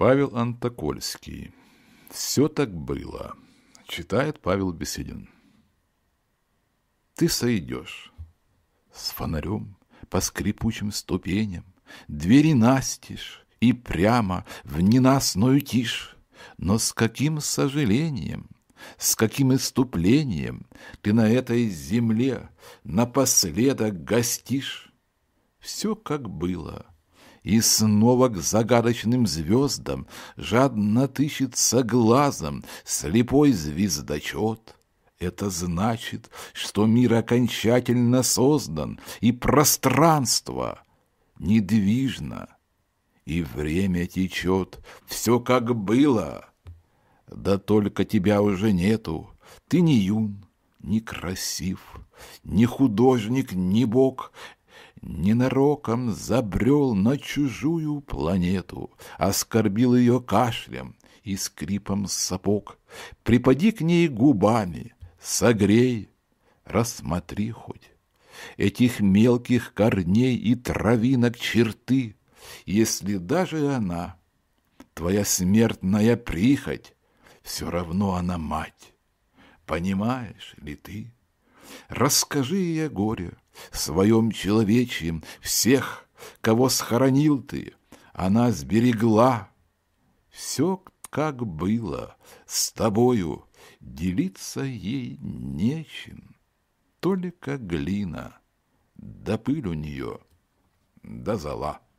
Павел Антокольский. «Все так было», — читает Павел Беседин. «Ты сойдешь с фонарем по скрипучим ступеням, двери настишь и прямо в ненастную тишь, но с каким сожалением!» С каким иступлением ты на этой земле напоследок гостишь? Все как было — и снова к загадочным звездам жадно тыщется глазом слепой звездочет. Это значит, что мир окончательно создан, и пространство недвижно, и время течет, все как было. Да только тебя уже нету, ты не юн, не красив, не художник, не бог, ненароком забрел на чужую планету, оскорбил ее кашлем и скрипом сапог. Припади к ней губами, согрей, рассмотри хоть этих мелких корней и травинок черты, если даже она, твоя смертная прихоть, все равно она мать. Понимаешь ли ты? Расскажи я горе своем человечьем всех, кого схоронил ты, она сберегла. Все, как было, с тобою делиться ей нечем, только глина, да пыль у нее, да зала.